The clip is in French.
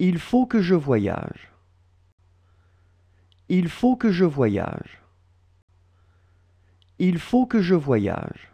Il faut que je voyage. Il faut que je voyage. Il faut que je voyage.